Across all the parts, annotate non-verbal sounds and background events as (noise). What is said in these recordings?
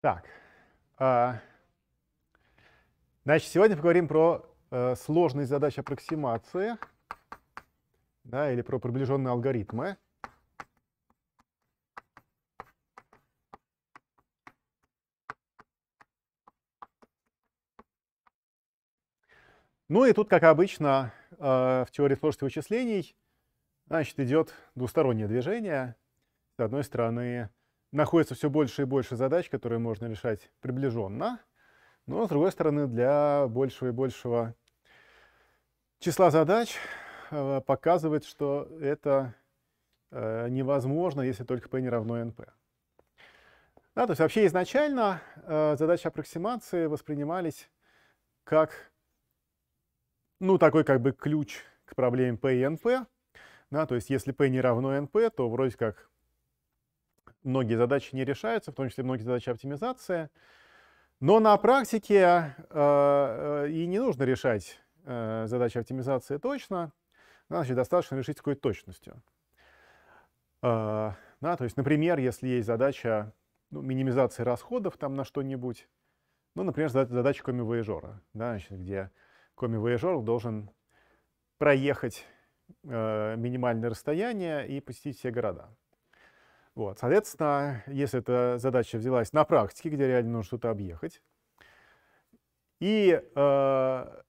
Так, а, значит, сегодня поговорим про э, сложные задачи аппроксимации, да, или про приближенные алгоритмы. Ну и тут, как обычно, э, в теории сложности вычислений, значит, идет двустороннее движение. С одной стороны, находится все больше и больше задач, которые можно решать приближенно, но, с другой стороны, для большего и большего числа задач э, показывает, что это э, невозможно, если только p не равно np. Да, то есть вообще изначально э, задачи аппроксимации воспринимались как ну, такой как бы ключ к проблеме p и np. Да, то есть если p не равно np, то вроде как многие задачи не решаются, в том числе многие задачи оптимизации. Но на практике э, э и не нужно решать э, задачи оптимизации точно, значит, достаточно решить с какой-то точностью. Э, да, то есть, например, если есть задача ну, минимизации расходов там на что-нибудь, ну, например, задача коми-вояжера, да, значит, где коми должен проехать э, минимальное расстояние и посетить все города. Вот. Соответственно, если эта задача взялась на практике, где реально нужно что-то объехать, и э,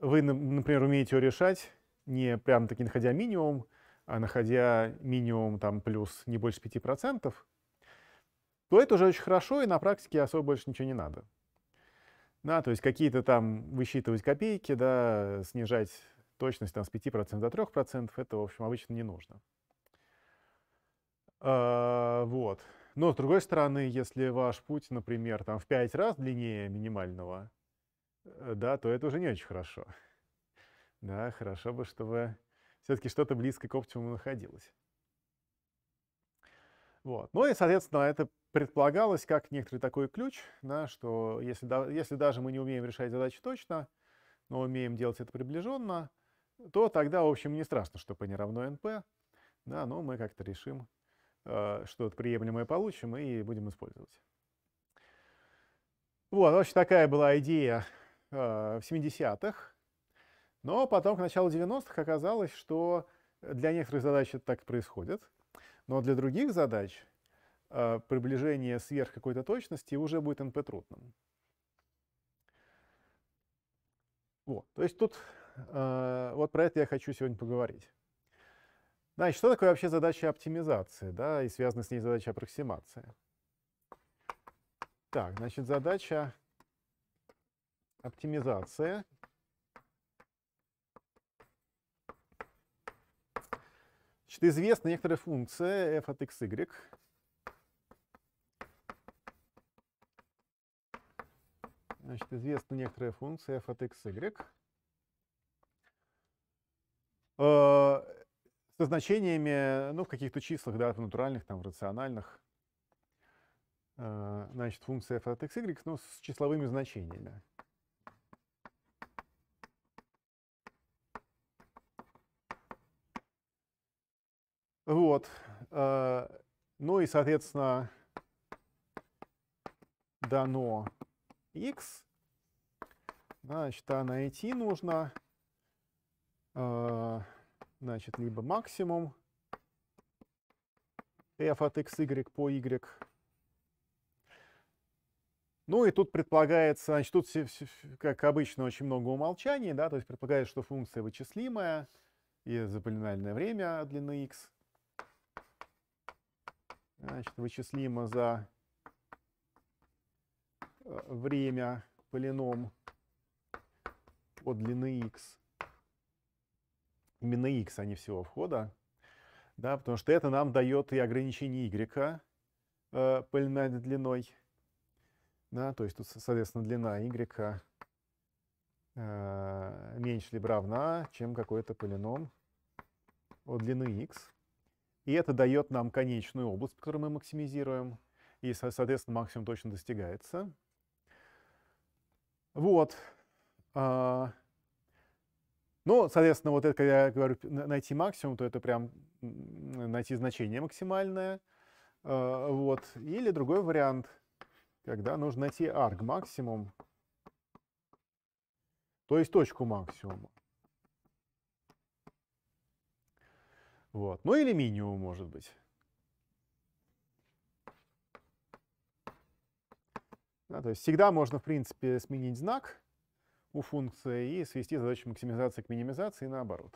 вы, например, умеете ее решать не прям таки находя минимум, а находя минимум там плюс не больше 5%, то это уже очень хорошо, и на практике особо больше ничего не надо. Да, то есть какие-то там высчитывать копейки, да, снижать точность там, с 5% до 3%, это, в общем, обычно не нужно. А, вот. Но, с другой стороны, если ваш путь, например, там, в пять раз длиннее минимального, э, да, то это уже не очень хорошо. Да, хорошо бы, чтобы все-таки что-то близко к оптимуму находилось. Вот. Ну и, соответственно, это предполагалось как некоторый такой ключ, да, что если, если даже мы не умеем решать задачи точно, но умеем делать это приближенно, то тогда, в общем, не страшно, что по неравной НП, да, но мы как-то решим Э, что-то приемлемое получим и будем использовать. Вот, вообще такая была идея э, в 70-х. Но потом к началу 90-х оказалось, что для некоторых задач это так и происходит, но для других задач э, приближение сверх какой-то точности уже будет NP трудным. Вот, то есть тут вот про это я хочу сегодня поговорить. Значит, что такое вообще задача оптимизации, да, и связана с ней задача аппроксимации? Так, значит, задача оптимизации Значит, известна некоторая функция f от x, y, Значит, известна некоторая функция f от x, y. Э, со значениями, ну, в каких-то числах, да, в натуральных, там, в рациональных. Э, значит, функция f от x, y, но ну, с числовыми значениями. Вот. Э, ну и, соответственно, дано x. Значит, а найти нужно э, Значит, либо максимум f от xy по y. Ну и тут предполагается, значит, тут, как обычно, очень много умолчаний, да, то есть предполагается, что функция вычислимая и запоминальное время длины x. Значит, вычислимо за э, время полином от длины x именно x, а не всего входа, да, потому что это нам дает и ограничение y э, полинарной длиной, да, то есть тут, соответственно, длина y э, меньше либо равна, чем какой-то полином от длины x. И это дает нам конечную область, которую мы максимизируем, и, соответственно, максимум точно достигается. Вот. А, ну, соответственно, вот это, когда я говорю найти максимум, то это прям найти значение максимальное. Э, вот. Или другой вариант, когда нужно найти арг максимум, то есть точку максимума. Вот. Ну или минимум, может быть. Да, то есть всегда можно, в принципе, сменить знак у функции и свести задачу максимизации к минимизации и наоборот.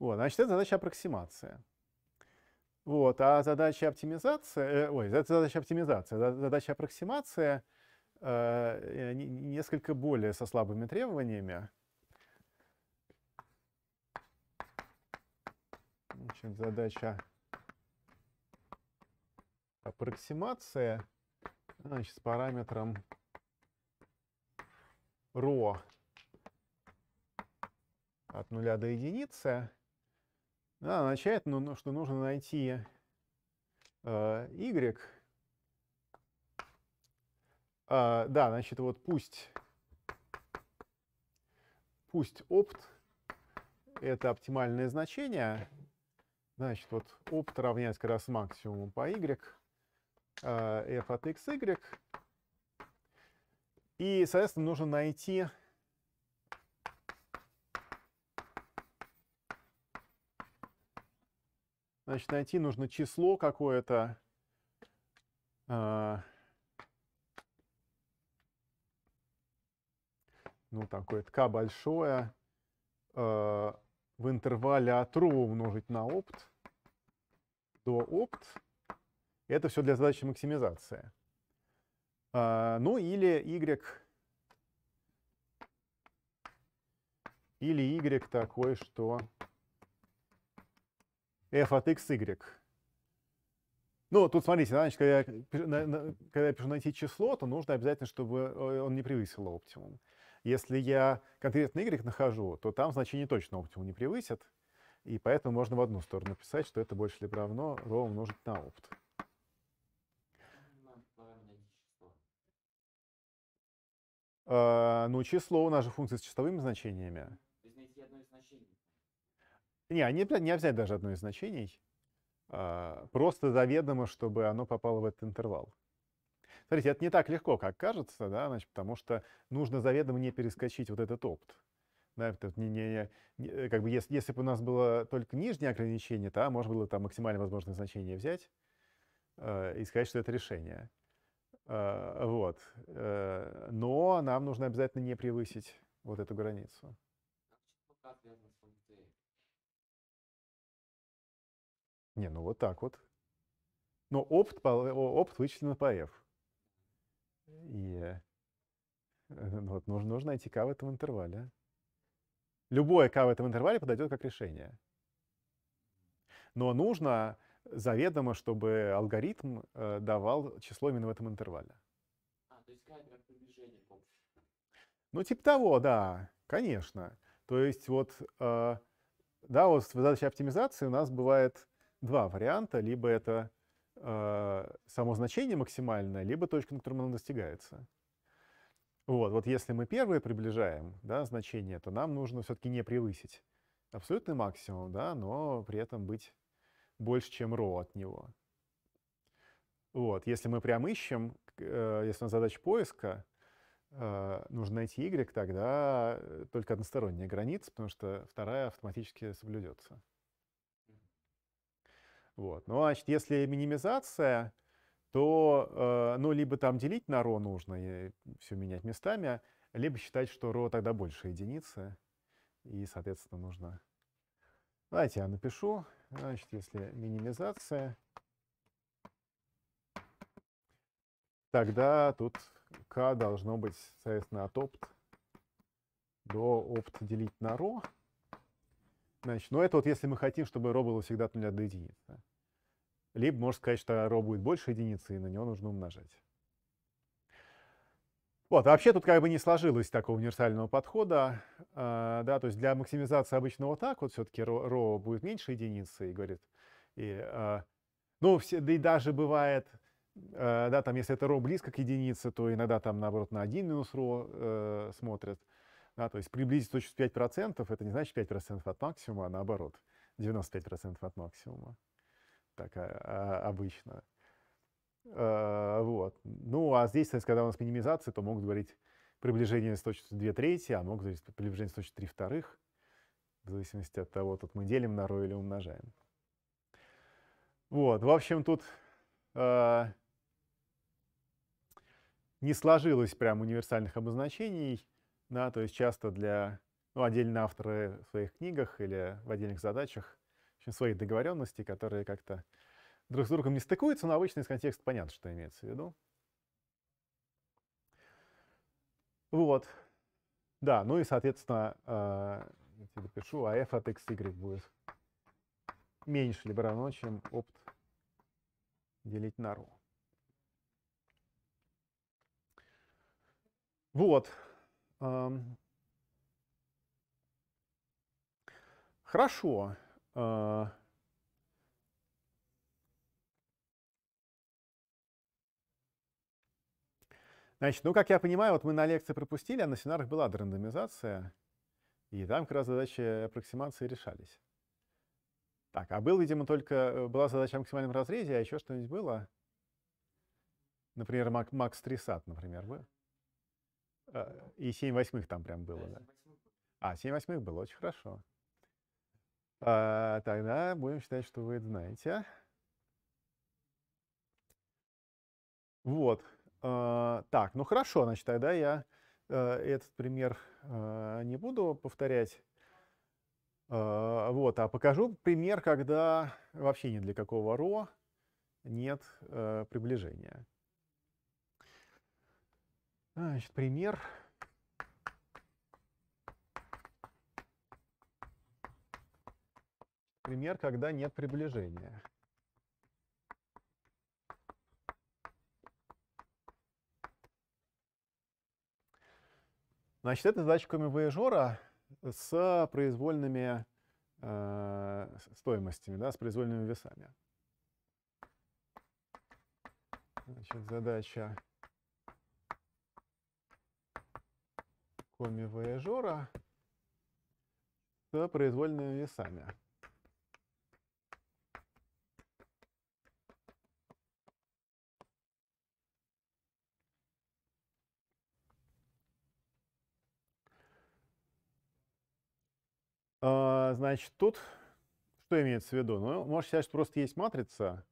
Вот, значит, это задача аппроксимация. Вот, а задача оптимизация, э, ой, это задача оптимизация, задача аппроксимация э, э несколько более со слабыми требованиями. Значит, задача аппроксимация значит, с параметром ро от нуля до единицы, да, означает, ну, ну что нужно найти э, y. Э, а, да, значит, вот пусть, пусть опт — это оптимальное значение. Значит, вот опт равняется как раз максимуму по y, э, f от x, y. И, соответственно, нужно найти Значит, найти нужно число какое-то, а, ну, такое-то k большое, а, в интервале от ру умножить на опт до опт. Это все для задачи максимизации. А, ну или y, или y такой, что f от x, y. Ну, тут смотрите, значит, когда я, когда я пишу найти число, то нужно обязательно, чтобы э, он не превысил оптимум. Если я конкретно y нахожу, то там значение точно оптимум не превысит, и поэтому можно в одну сторону писать, что это больше либо равно ро умножить на опт. Э, ну число у нас же функции с числовыми значениями. Не, они не взять даже одно из значений. Э, просто заведомо, чтобы оно попало в этот интервал. Смотрите, это не так легко, как кажется, да, значит, потому что нужно заведомо не перескочить вот этот опт. Да, не, не, не, э, как бы если, если бы у нас было только нижнее ограничение, то можно было там максимально возможное значение взять э, и сказать, что это решение. Э, вот. Э, но нам нужно обязательно не превысить вот эту границу. Не, ну вот так вот. Но опт, опт вычислен по F. И э, вот нужно, нужно найти к в этом интервале. Любое к в этом интервале подойдет как решение. Но нужно заведомо, чтобы алгоритм э, давал число именно в этом интервале. А, то есть камера приближения Ну, типа того, да, конечно. То есть вот, э, да, вот в задаче оптимизации у нас бывает два варианта. Либо это э, само значение максимальное, либо точка, на котором оно достигается. Вот, вот если мы первые приближаем да, значение, то нам нужно все-таки не превысить абсолютный максимум, да, но при этом быть больше, чем ро от него. Вот, если мы прям ищем, э, если у нас задача поиска, э, нужно найти y, тогда э, только односторонняя граница, потому что вторая автоматически соблюдется. Вот. Ну, значит, если минимизация, то, э, ну, либо там делить на ро нужно и все менять местами, либо считать, что ро тогда больше единицы, и, соответственно, нужно... Давайте я напишу. Значит, если минимизация, тогда тут к должно быть, соответственно, от опт до опт делить на ро. Значит, ну это вот если мы хотим, чтобы ро было всегда от 0 до единицы. Либо можно сказать, что ро будет больше единицы, и на него нужно умножать. Вот, а вообще тут как бы не сложилось такого универсального подхода, э, да, то есть для максимизации обычно вот так, вот все-таки ро, ро будет меньше единицы, и говорит, и, э, ну, все, да и даже бывает, э, да, там, если это ро близко к единице, то иногда там, наоборот, на 1 минус ро э, смотрят, да, то есть приблизить точность 5%, это не значит 5% от максимума, а наоборот, 95% от максимума, так а, а, обычно. А, вот. Ну, а здесь, когда у нас минимизация, то могут говорить приближение с точностью 2 трети, а могут говорить приближение с точностью 3 вторых, в зависимости от того, тут мы делим на ро или умножаем. Вот, в общем, тут э, не сложилось прям универсальных обозначений, да, то есть часто для, ну, отдельно авторы в своих книгах или в отдельных задачах, в общем, своих договоренностей, которые как-то друг с другом не стыкуются, но обычно из контекста понятно, что имеется в виду. Вот. Да, ну и, соответственно, э, я тебе пишу, а f от xy будет меньше либо равно, чем опт делить на ρ. Вот. Эм. Хорошо. Э, Значит, ну, как я понимаю, вот мы на лекции пропустили, а на семинарах была рандомизация, и там как раз задачи аппроксимации решались. Так, а был, видимо, только была задача о максимальном разрезе, а еще что-нибудь было? Например, макс макс сат, например, был. Э, и 7 восьмых там прям было, да? А, 7 восьмых было, очень хорошо. А, тогда будем считать, что вы это знаете. Вот. А, так, ну хорошо, значит, тогда я э, этот пример э, не буду повторять. А, вот, а покажу пример, когда вообще ни для какого ро нет э, приближения. Значит, пример. Пример, когда нет приближения. Значит, это задача комивояжера э, с произвольными э, стоимостями, да, с произвольными весами. Значит, задача комивояжера с произвольными весами. А, значит, тут что имеется в виду? Ну, можешь сказать, что просто есть матрица,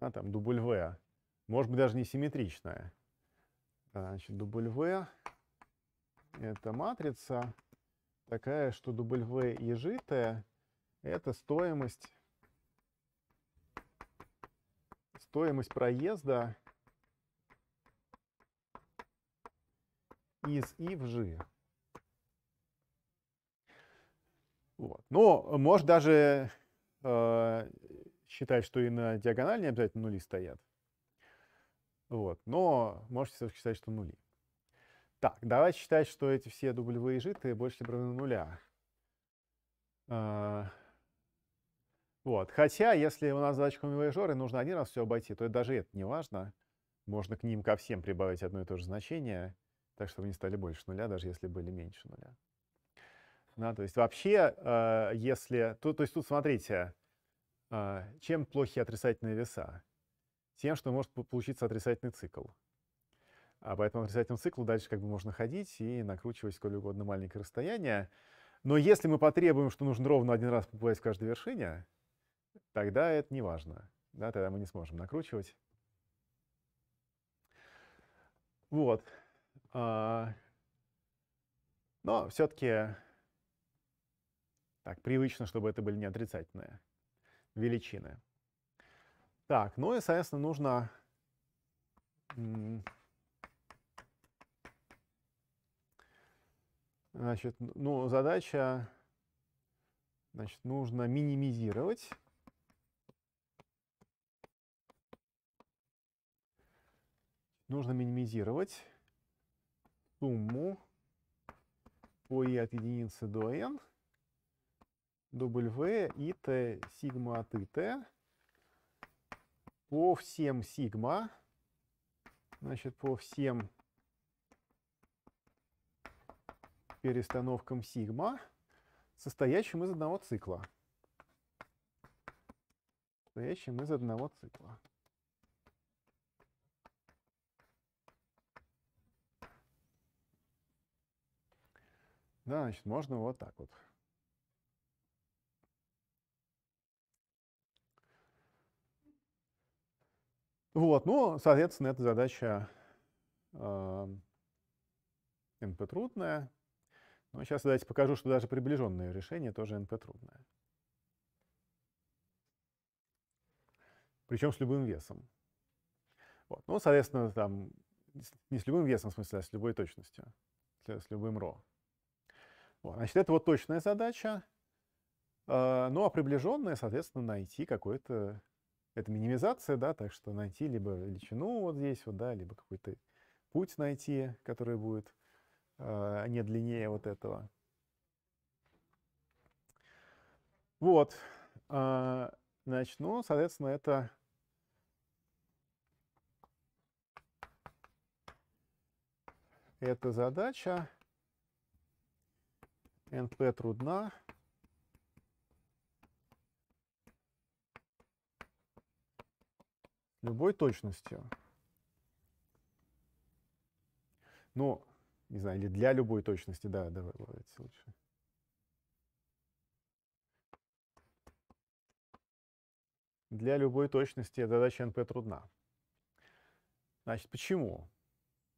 а, там, W, может быть, даже не симметричная. Значит, W — это матрица такая, что W ежитая — это стоимость, стоимость проезда из И в G. Вот. Но может даже э, считать, что и на диагонали не обязательно нули стоят. Вот. Но можете все-таки считать, что нули. Так, давайте считать, что эти все W и житые больше чем равны нуля. Э, вот. Хотя, если у нас задача коммивояжеры, нужно один раз все обойти, то это даже это не важно. Можно к ним ко всем прибавить одно и то же значение, так чтобы они стали больше нуля, даже если были меньше нуля. Да, то есть вообще, э, если... То, то есть тут смотрите, э, чем плохи отрицательные веса? Тем, что может получиться отрицательный цикл. А по этому отрицательному циклу дальше как бы можно ходить и накручивать сколь угодно маленькое расстояние. Но если мы потребуем, что нужно ровно один раз поплывать в каждой вершине, тогда это не важно. Да, тогда мы не сможем накручивать. Вот. А, но все-таки так, привычно, чтобы это были не отрицательные величины. Так, ну и, соответственно, нужно Значит, ну, задача, значит, нужно минимизировать нужно минимизировать сумму по e от единицы до n W, т сигма от IT по всем сигма, значит, по всем перестановкам сигма, состоящим из одного цикла. Состоящим из одного цикла. Да, значит, можно вот так вот. Вот, ну, соответственно, эта задача а, э, NP трудная. Но ну, сейчас а давайте покажу, что даже приближенное решение тоже NP трудное. Причем с любым весом. Вот. Ну, соответственно, там не с любым весом, в смысле, а с любой точностью, с любым ро. Вот. Значит, это вот точная задача. А, ну, а приближенная, соответственно, найти какое-то это минимизация, да, так что найти либо величину вот здесь вот, да, либо какой-то путь найти, который будет э, не длиннее вот этого. Вот, э, а, значит, ну, соответственно, это эта задача NP трудна, любой точностью. Но, ну, не знаю, или для любой точности, да, давай, давайте лучше. Для любой точности задача НП трудна. Значит, почему?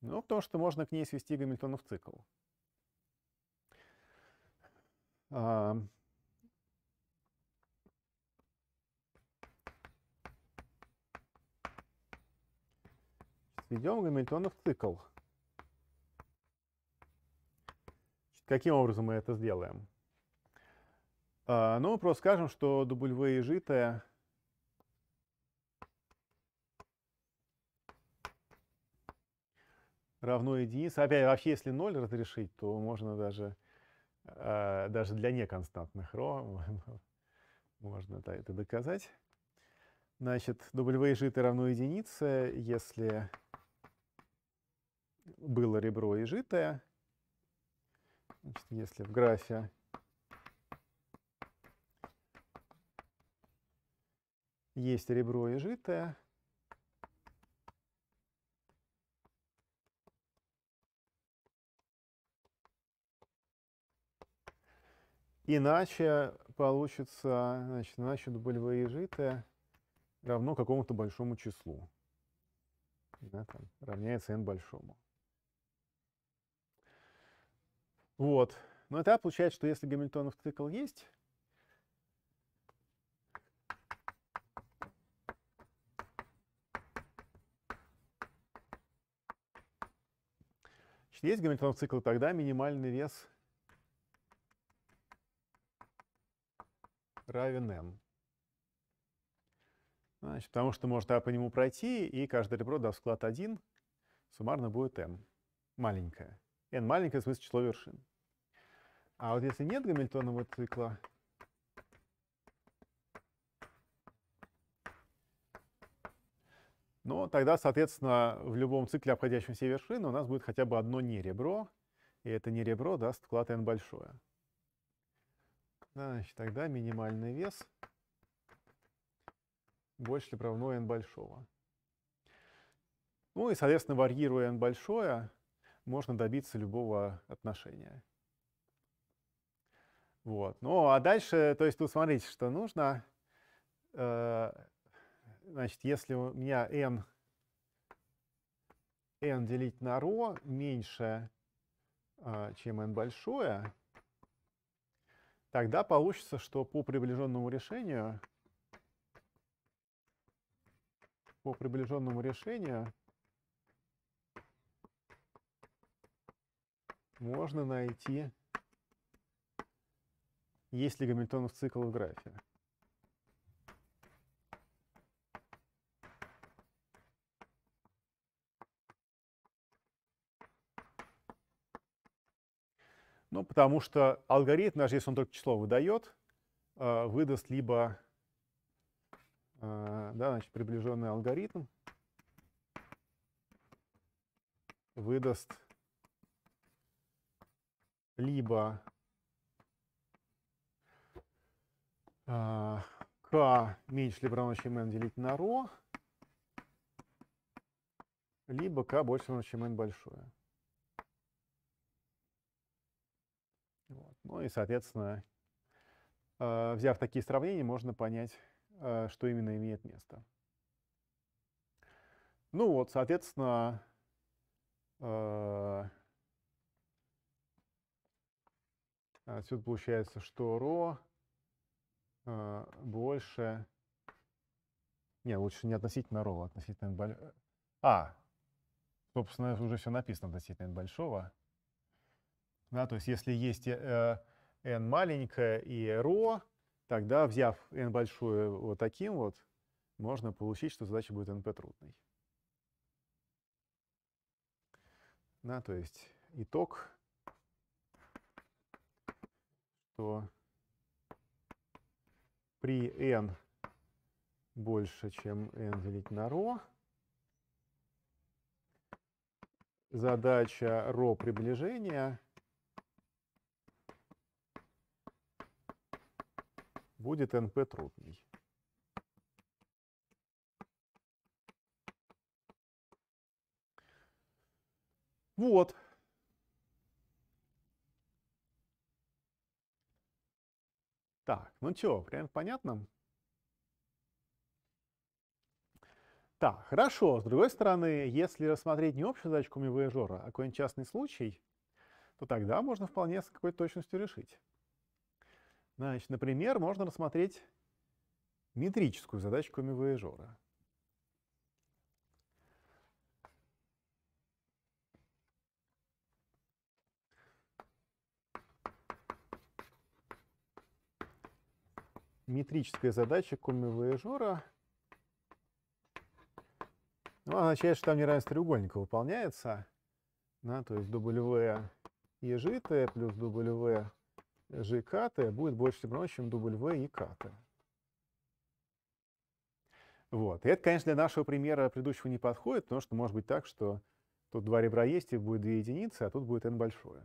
Ну, потому что можно к ней свести гамильтонов цикл. А, идем Гамильтонов цикл. Каким образом мы это сделаем? А, ну, мы просто скажем, что W житое равно единице. Опять, вообще, если 0 разрешить, то можно даже, э, даже для неконстантных ро (laughs) можно это доказать. Значит, W жито равно единице, если было ребро и житое. Значит, если в графе есть ребро и житое, Иначе получится, значит, иначе W и житое равно какому-то большому числу. Да, там, равняется n большому. Вот. Но это получается, что если гамильтонов цикл есть, Значит, есть гамильтонов цикл, тогда минимальный вес равен m. Значит, потому что может А по нему пройти, и каждое ребро даст склад 1, суммарно будет m, маленькое n маленькое, в смысле число вершин. А вот если нет гамильтонового цикла, но ну, тогда, соответственно, в любом цикле, обходящем все вершины, у нас будет хотя бы одно не ребро, и это не ребро даст вклад n большое. Значит, тогда минимальный вес больше или равно n большого. Ну и, соответственно, варьируя n большое, можно добиться любого отношения. Вот. Ну, а дальше, то есть тут смотрите, что нужно. Э, значит, если у меня n, n делить на ρ меньше, э, чем n большое, тогда получится, что по приближенному решению, по приближенному решению можно найти, есть ли гамильтонов цикл в графе. Ну, потому что алгоритм, даже если он только число выдает, э, выдаст либо э, да, значит, приближенный алгоритм, выдаст либо k а, меньше либо равно чем n делить на ро, либо k больше равно чем n большое. Вот. Ну и, соответственно, а, взяв такие сравнения, можно понять, а, что именно имеет место. Ну вот, соответственно, Отсюда получается, что ро а, больше... Не, лучше не относительно ро, а относительно n большого. Э, а, собственно, уже все написано относительно n большого. Да, то есть если есть э, n маленькое и ро, тогда, взяв n большую вот таким вот, можно получить, что задача будет np трудной. Да, то есть итог что при n больше, чем n делить на ρ, задача ρ приближения будет np трудный. Вот. Так, ну что, прям понятно? Так, хорошо. С другой стороны, если рассмотреть не общую задачку мивояжора, а какой-нибудь частный случай, то тогда можно вполне с какой-то точностью решить. Значит, например, можно рассмотреть метрическую задачку мивояжора. метрическая задача коми-вояжора. Ну, означает, что там неравенство треугольника выполняется. Да, то есть W ежитое плюс W жкт будет больше чем равно, чем W и КТ. Вот. И это, конечно, для нашего примера предыдущего не подходит, потому что может быть так, что тут два ребра есть, и будет две единицы, а тут будет n большое.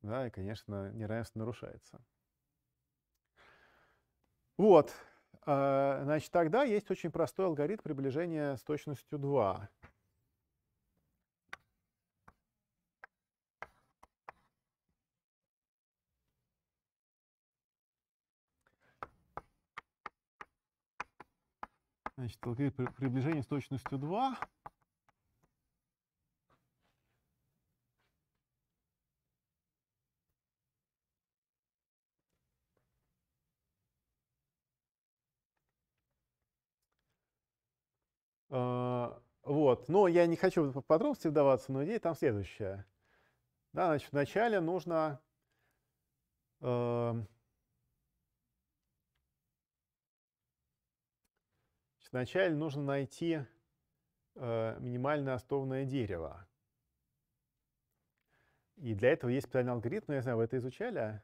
Да, и, конечно, неравенство нарушается. Вот, э, значит, тогда есть очень простой алгоритм приближения с точностью 2. Значит, алгоритм приближения с точностью 2 но я не хочу в подробности вдаваться, но идея там следующая. Да, значит, вначале нужно э, вначале нужно найти э, минимально основное дерево. И для этого есть специальный алгоритм, я знаю, вы это изучали?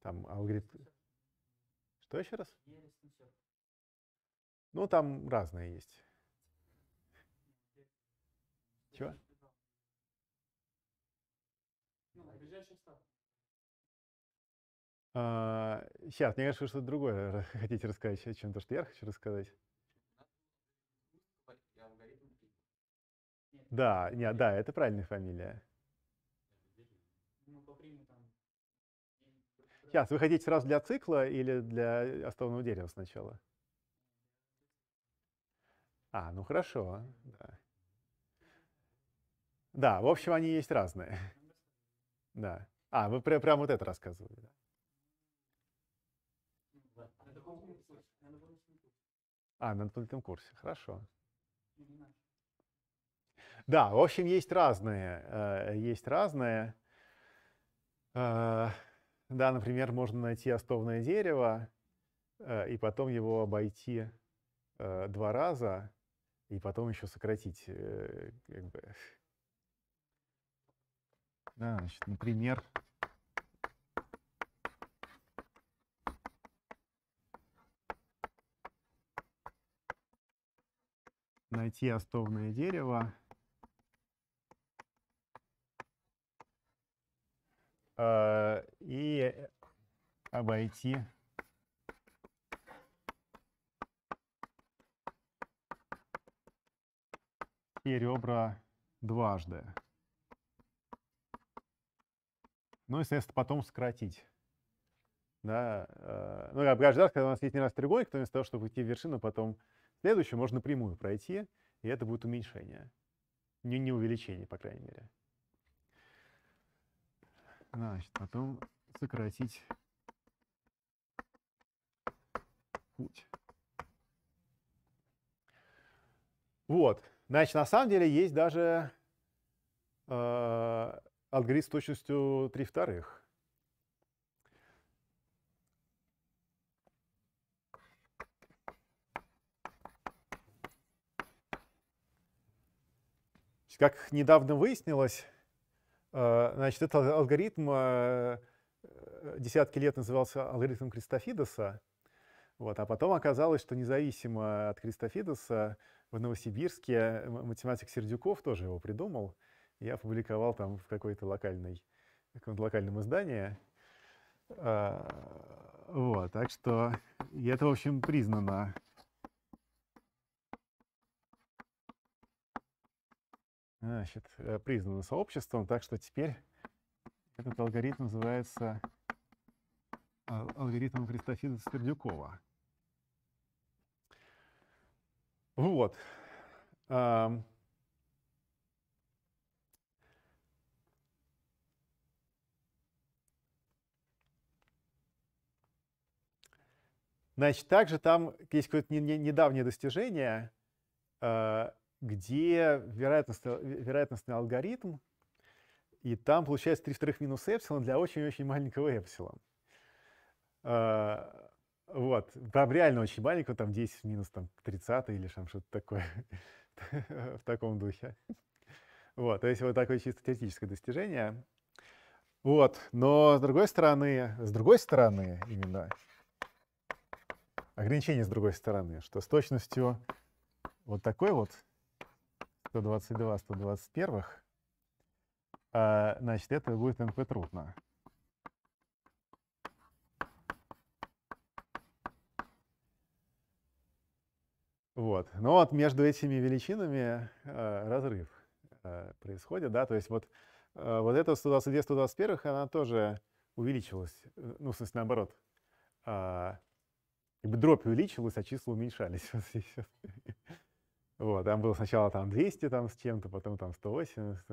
Там алгоритм... Что еще раз? Ну, там разное есть. Чего? Ну, а, сейчас, мне кажется, вы что-то другое хотите рассказать, чем-то, что я хочу рассказать. Да, не, да, это правильная фамилия. Сейчас, ну, вы хотите сразу для цикла или для основного дерева сначала? А, ну хорошо, да. Да, в общем, они есть разные. (laughs) Да. А, вы прям, прям вот это рассказывали, да? А, на дополнительном курсе, хорошо. Да, в общем, есть разные, э, есть разные. Э, да, например, можно найти основное дерево э, и потом его обойти два раза и потом еще сократить, как бы, да, значит, например, найти остовное дерево. А, и обойти те ребра дважды ну и, соответственно, потом сократить. Да, э, ну, я каждый раз, когда у нас есть не раз треугольник, то вместо того, чтобы идти в вершину, потом следующую, можно прямую пройти, и это будет уменьшение. Не, не увеличение, по крайней мере. Значит, потом сократить путь. Вот. Значит, на самом деле есть даже э, алгоритм с точностью 3 вторых. Как недавно выяснилось, э, значит, этот алгоритм э, э, десятки лет назывался алгоритм Кристофидоса, вот, а потом оказалось, что независимо от Кристофидоса в Новосибирске математик Сердюков тоже его придумал, я опубликовал там в какой-то локальной, каком-то локальном издании. А, вот, так что и это, в общем, признано. Значит, э, признано сообществом, так что теперь этот алгоритм называется а, алгоритмом Христофида Свердюкова. Вот. Значит, также там есть какое-то недавнее достижение, э, где вероятностный, э, вероятностный алгоритм, и там получается 3 вторых минус эпсилон для очень-очень маленького эпсилон. Э, вот, прям реально очень маленького, там 10 минус там, 30 или что-то такое (laughs) в таком духе. Вот, то есть вот такое чисто теоретическое достижение. Вот, но с другой стороны, с другой стороны именно, ограничение с другой стороны, что с точностью вот такой вот 122, 121, а, значит, это будет NP трудно. Вот. Но ну вот между этими величинами э, разрыв э, происходит, да, то есть вот, э, вот это 122, 121, она тоже увеличилась, э, ну, в смысле, наоборот, э, как бы дробь увеличилась, а числа уменьшались. (laughs) Вот здесь вот. Вот, там было сначала там 200 там с чем-то, потом там 180.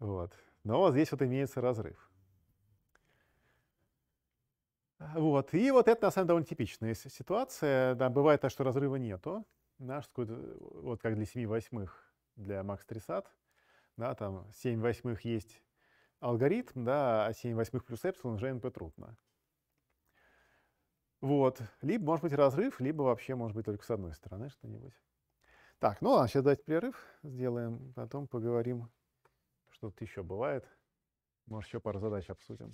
Вот. Но вот здесь вот имеется разрыв. Вот. И вот это, на самом деле, довольно типичная ситуация. Да, бывает так, что разрыва нету. Наш, вот как для 7 восьмых для Макс Трисат. Да, там 7 восьмых есть алгоритм, да, а 7 восьмых плюс эпсилон уже NP трудно. Вот. Либо, может быть, разрыв, либо вообще, может быть, только с одной стороны что-нибудь. Так, ну ладно, сейчас давайте перерыв сделаем, потом поговорим, что тут еще бывает. Может, еще пару задач обсудим.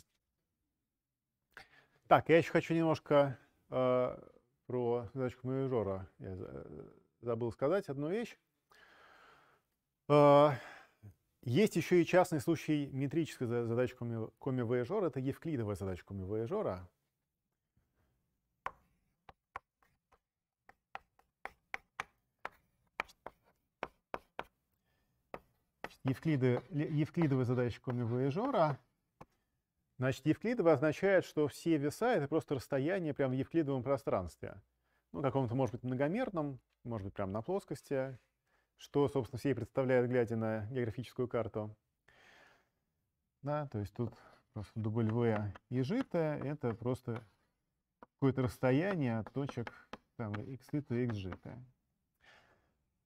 Так, я еще хочу немножко э, про задачку Мажора. Я э, забыл сказать одну вещь. Э, есть еще и частный случай метрической задачи коми-вояжора. Это евклидовая задачка коми-вояжора. Евклиды, евклидовой задачи коми Значит, евклидово означает, что все веса — это просто расстояние прямо в евклидовом пространстве. Ну, каком-то, может быть, многомерном, может быть, прямо на плоскости, что, собственно, все и представляют, глядя на географическую карту. Да, то есть тут просто W и жито — это просто какое-то расстояние от точек там, x и x жито.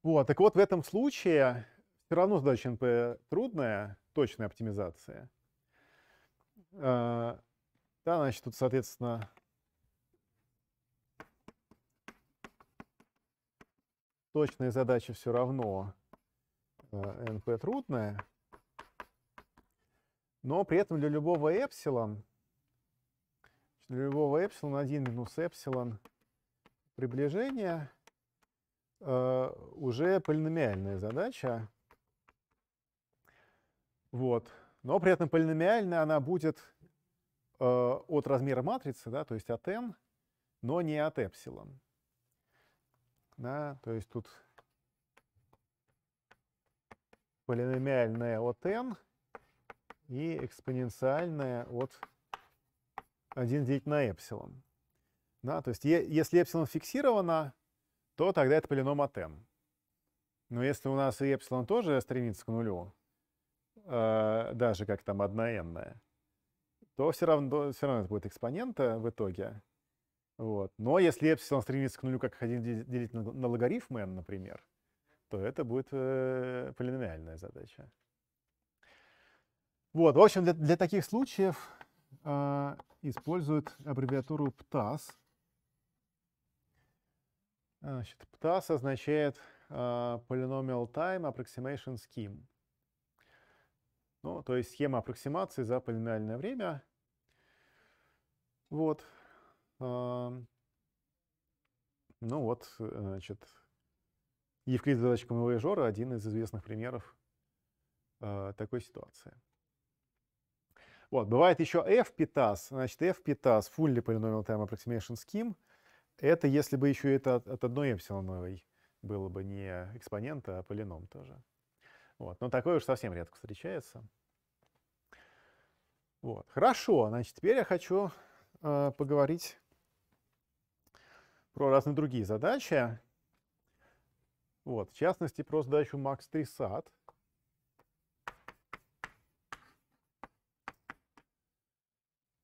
Вот, так вот, в этом случае все равно задача НП трудная, точная оптимизация. А, да, значит, тут, соответственно, точная задача все равно NP а, трудная, но при этом для любого эпсилон, для любого эпсилон 1 минус эпсилон приближение а, уже полиномиальная задача, вот. Но при этом полиномиальная она будет э, от размера матрицы, да, то есть от n, но не от эпсилон. Да, то есть тут полиномиальная от n и экспоненциальная от 1 делить на эпсилон. Да, то есть если эпсилон фиксировано, то тогда это полином от n. Но если у нас и эпсилон тоже стремится к нулю, а, даже как там одноенная, то все равно, все равно это будет экспонента в итоге. Вот. Но если эпсилон стремится к нулю как 1 делить на, на логарифм n, например, то это будет э, полиномиальная задача. Вот, в общем, для, для таких случаев э, используют аббревиатуру ПТАС. Значит, ПТАС означает э, Polynomial Time Approximation Scheme. Ну, то есть схема аппроксимации за полиномиальное время. Вот. Ну вот, значит, Евклид задачка моего жора один из известных примеров а, такой ситуации. Вот, бывает еще F-питаз. Значит, F-питаз, fully polynomial time approximation scheme, это если бы еще это от одной эпсилоновой было бы не экспонента, а полином тоже. Вот. Но такое уж совсем редко встречается. Вот. Хорошо, значит, теперь я хочу э, поговорить про разные другие задачи. Вот, в частности, про задачу Макс Трисат.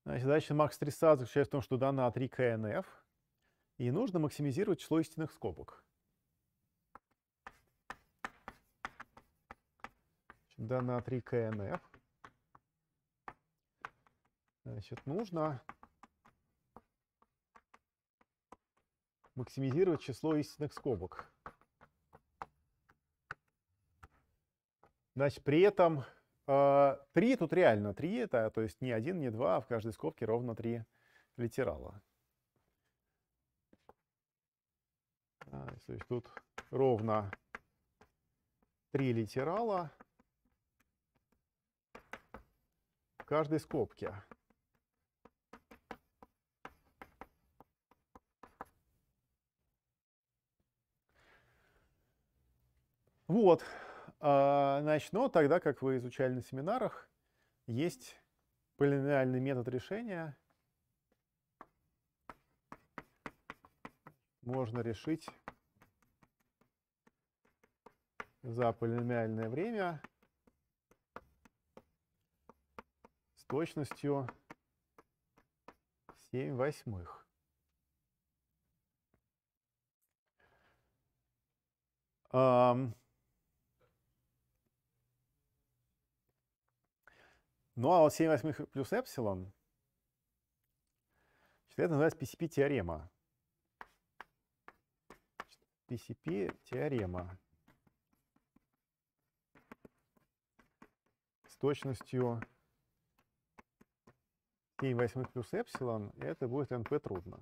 Значит, задача max 3 Трисат заключается в том, что дана 3 КНФ, и нужно максимизировать число истинных скобок. до натрий КНФ. Значит, нужно максимизировать число истинных скобок. Значит, при этом 3 а, тут реально 3, это, то есть не 1, не 2, а в каждой скобке ровно 3 литерала. А, то есть тут ровно 3 литерала. каждой скобке. Вот, значит, а, но тогда, как вы изучали на семинарах, есть полинеальный метод решения. Можно решить за полиномиальное время точностью 7 восьмых. Ну а вот 7 восьмых плюс эпсилон, это называется PCP-теорема. PCP-теорема. С точностью и возьму плюс эпсилон, это будет np трудно.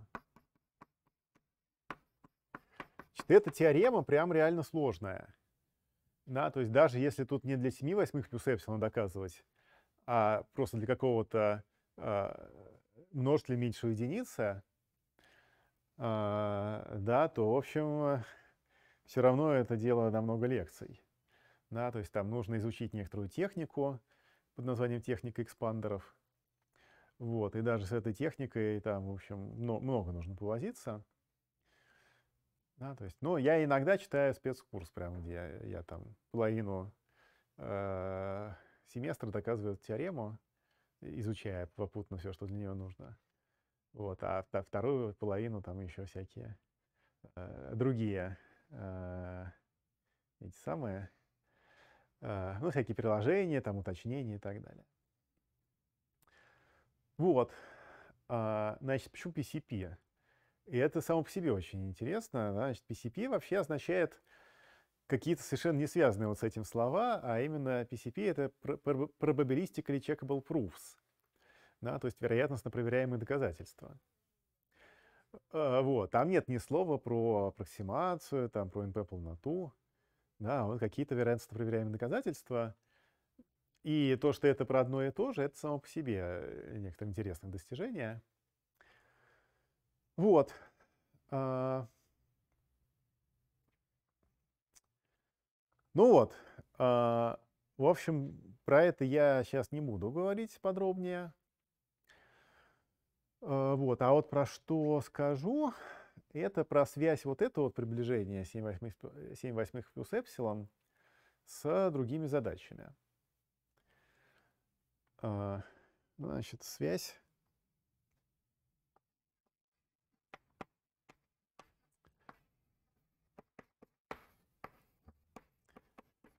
Значит, эта теорема прям реально сложная. Да, то есть даже если тут не для 7 восьмых плюс эпсилон доказывать, а просто для какого-то а, множителя меньше единицы, а, да, то, в общем, все равно это дело намного лекций. Да, то есть там нужно изучить некоторую технику под названием техника экспандеров, вот, и даже с этой техникой там, в общем, много нужно повозиться. Да, то есть, но я иногда читаю спецкурс, прям, где я, я там половину э, семестра доказываю теорему, изучая попутно все, что для нее нужно. Вот, а вторую половину там еще всякие э, другие э, эти самые, э, ну, всякие приложения, там, уточнения и так далее. Вот. А, значит, почему PCP? И это само по себе очень интересно. Значит, PCP вообще означает какие-то совершенно не связанные вот с этим слова, а именно PCP — это probabilistic или checkable proofs, да, то есть вероятностно проверяемые доказательства. А, вот, там нет ни слова про аппроксимацию, там про NP полноту, да, а вот какие-то вероятностно проверяемые доказательства — и то, что это про одно и то же, это само по себе э, некоторое интересное достижение. Вот. А. Ну вот. А, в общем, про это я сейчас не буду говорить подробнее. А, вот. А вот про что скажу, это про связь вот этого вот приближения 7 восьмых плюс эпсилон с другими задачами. А, значит, связь.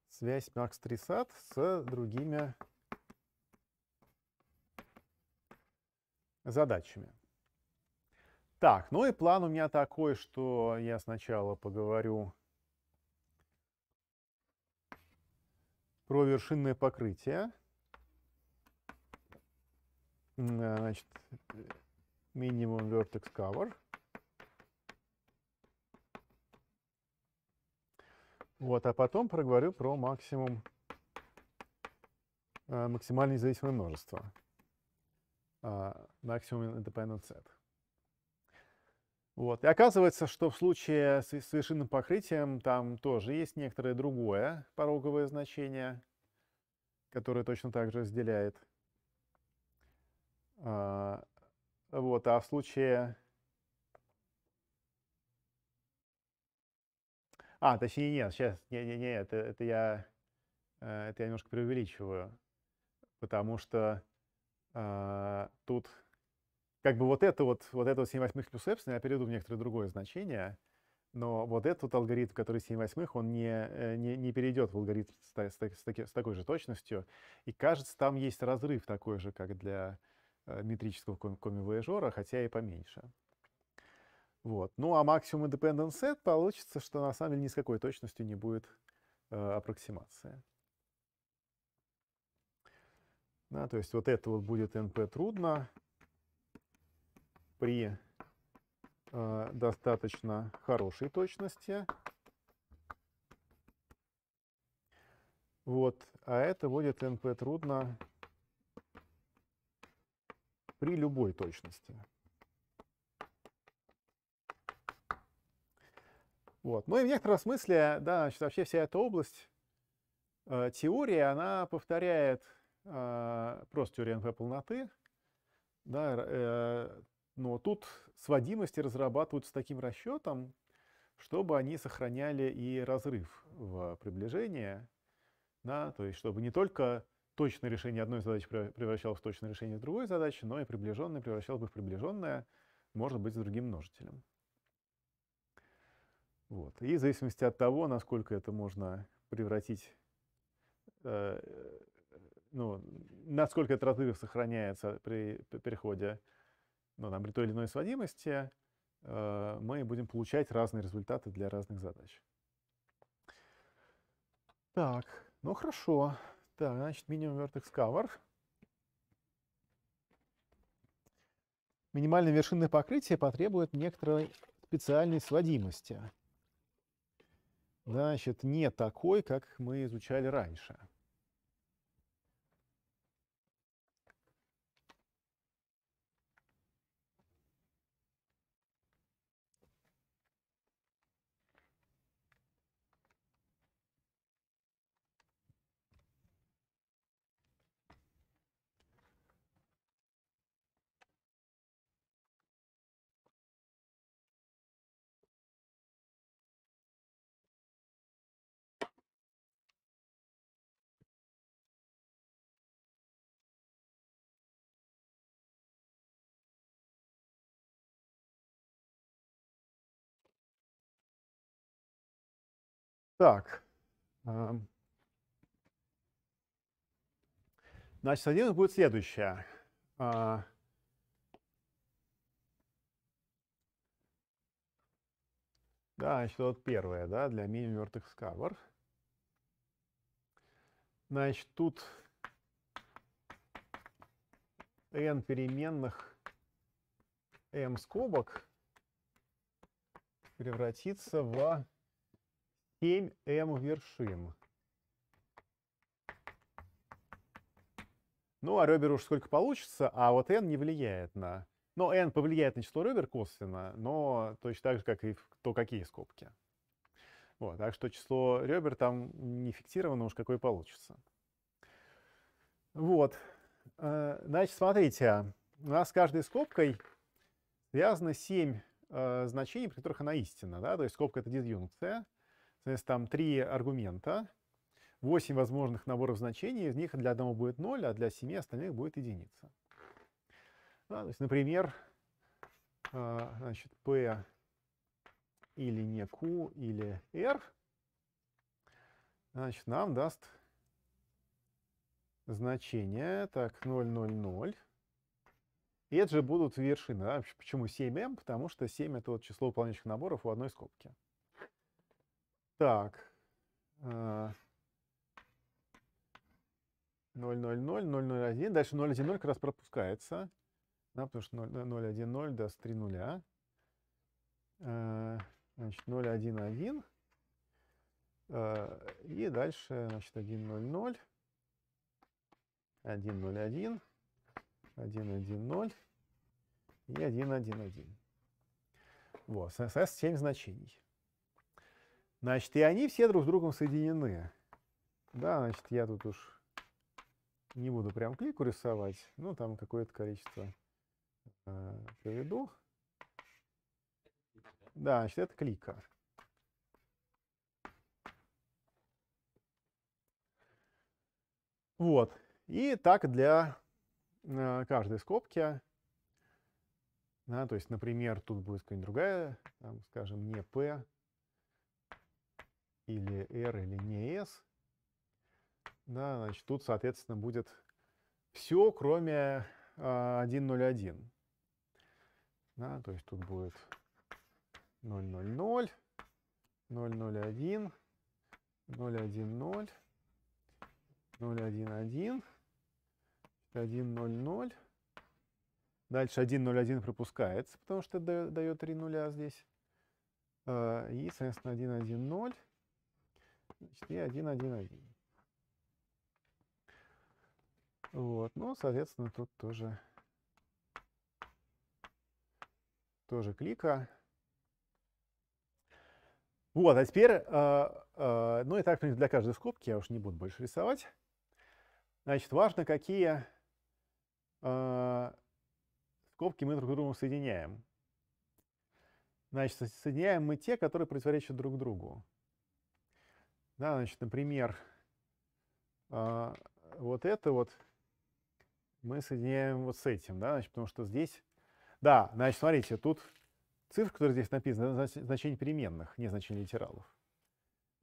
Связь Max Trisat с другими задачами. Так, ну и план у меня такой, что я сначала поговорю про вершинное покрытие. Э, значит, минимум vertex cover. Вот, а потом проговорю про максимум, э, максимально независимое множество. Maximum independent set. Вот. И оказывается, что в случае с, с покрытием там тоже есть некоторое другое пороговое значение, которое точно так же разделяет а, вот, а в случае... А, точнее, нет, сейчас, не-не-не, это, это, я, э, это я немножко преувеличиваю, потому что э, тут как бы вот это вот, вот это вот 7 восьмых плюс эпсилон, я перейду в некоторое другое значение, но вот этот вот алгоритм, который 7 восьмых, он не, э, не, не перейдет в алгоритм с, с, с, с такой же точностью. И кажется, там есть разрыв такой же, как для Э, метрического коми-вояжера, хотя и поменьше. Вот. Ну а максимум independent set получится, что на самом деле ни с какой точностью не будет э, аппроксимации. Да, то есть вот это вот будет NP трудно при э, достаточно хорошей точности. Вот, а это будет NP трудно при любой точности. Вот. Ну и в некотором смысле, да, значит, вообще вся эта область, э, теория, она повторяет э, просто теорию НВ полноты, да, э, но тут сводимости разрабатываются таким расчетом, чтобы они сохраняли и разрыв в приближении, да, то есть чтобы не только точное решение одной задачи превращалось в точное решение другой задачи, но и приближенное превращалось бы в приближенное, может быть, с другим множителем. Вот. И в зависимости от того, насколько это можно превратить, э, ну, насколько этот разрыв сохраняется при переходе ну, там, при той или иной сводимости, э, мы будем получать разные результаты для разных задач. Так, ну хорошо. Так, значит, минимум vertex cover. Минимальное вершинное покрытие потребует некоторой специальной сводимости. Значит, не такой, как мы изучали раньше. Так. А, значит, один будет следующее. А, да, значит, вот первое, да, для minimum vertex cover. Значит, тут n переменных m скобок превратится в 7m эм вершин. Ну, а ребер уж сколько получится, а вот n не влияет на... Но n повлияет на число ребер косвенно, но точно так же, как и то, какие скобки. Вот, так что число ребер там не фиксировано уж какое получится. Вот. Э, значит, смотрите, у нас с каждой скобкой связано 7 э, значений, при которых она истина. Да? То есть скобка — это дизъюнкция. Значит, там три аргумента, 8 возможных наборов значений, из них для одного будет 0, а для 7 остальных будет единица. Да, то есть, например, а, значит, P или не Q, или R, значит, нам даст значение, так, 0, 0, 0. И это же будут вершины. Да? Почему 7m? Потому что 7 — это вот число выполняющих наборов у одной скобки. Так. 0,00, э, 0,01. Дальше 0,1,0 как раз пропускается. Да, потому что 0,1,0 э, даст 3 нуля. Э, значит, 0,1,1. И дальше, значит, 1,00. 1,01. 1,1,0. И 1,1,1. Вот, соответственно, 7 значений. Значит, и они все друг с другом соединены. Да, значит, я тут уж не буду прям клику рисовать, но там какое-то количество э, приведу. Да, значит, это клика. Вот. И так для э, каждой скобки. Да, то есть, например, тут будет какая-нибудь другая, там, скажем, не P, или R, или не S, да, значит, тут, соответственно, будет все, кроме 1.0.1. А, да, то есть тут будет 0.0.0, 0.0.1, 0.1.0, 0.1.1, 1.0.0. Дальше 1.0.1 пропускается, потому что это дает 3 нуля здесь. А, и, соответственно, 1.1.0. Значит, и 1, 1, 1. Вот, ну, соответственно, тут тоже, тоже клика. Вот, а теперь, э, э, ну и так для каждой скобки, я уж не буду больше рисовать. Значит, важно, какие э, скобки мы друг к другу соединяем. Значит, соединяем мы те, которые противоречат друг другу. Да, значит, например, а, вот это вот мы соединяем вот с этим, да, значит, потому что здесь... Да, значит, смотрите, тут цифры, которые здесь написаны, это значение переменных, не значение литералов.